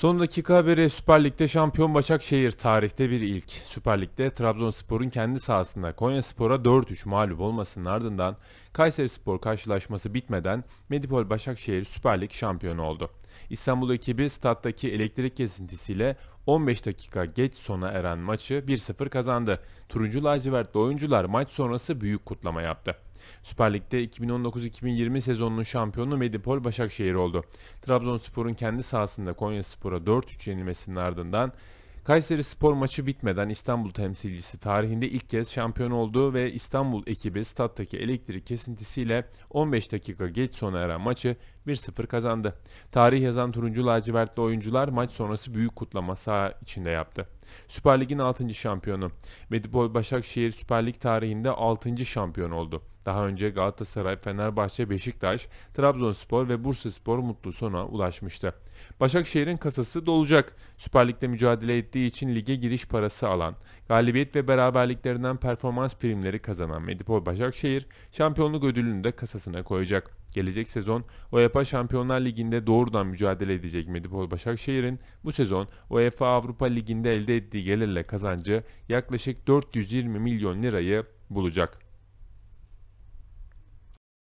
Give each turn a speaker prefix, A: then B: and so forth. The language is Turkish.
A: Son dakika haberi Süper Lig'de şampiyon Başakşehir tarihte bir ilk. Süper Lig'de Trabzonspor'un kendi sahasında Konyaspor'a 4-3 mağlup olmasının ardından Kayserispor karşılaşması bitmeden Medipol Başakşehir Süper Lig şampiyonu oldu. İstanbul ekibi stat'taki elektrik kesintisiyle 15 dakika geç sona eren maçı 1-0 kazandı. Turuncu lacivertli oyuncular maç sonrası büyük kutlama yaptı. Süper Lig'de 2019-2020 sezonunun şampiyonu Medipol Başakşehir oldu. Trabzonspor'un kendi sahasında Konyaspor'a 4-3 yenilmesinin ardından Kayseri spor maçı bitmeden İstanbul temsilcisi tarihinde ilk kez şampiyon oldu ve İstanbul ekibi stattaki elektrik kesintisiyle 15 dakika geç sona eren maçı 1-0 kazandı. Tarih yazan turuncu lacivertli oyuncular maç sonrası büyük kutlama saha içinde yaptı. Süper Lig'in 6. şampiyonu Medipol Başakşehir Süper Lig tarihinde 6. şampiyon oldu. Daha önce Galatasaray, Fenerbahçe, Beşiktaş, Trabzonspor ve Bursaspor mutlu sona ulaşmıştı. Başakşehir'in kasası dolacak. Süper Lig'de mücadele ettiği için lige giriş parası alan, galibiyet ve beraberliklerinden performans primleri kazanan Medipol Başakşehir, şampiyonluk ödülünü de kasasına koyacak. Gelecek sezon UEFA Şampiyonlar Ligi'nde doğrudan mücadele edecek Medipol Başakşehir'in bu sezon UEFA Avrupa Ligi'nde elde ettiği gelirle kazancı yaklaşık 420 milyon lirayı bulacak.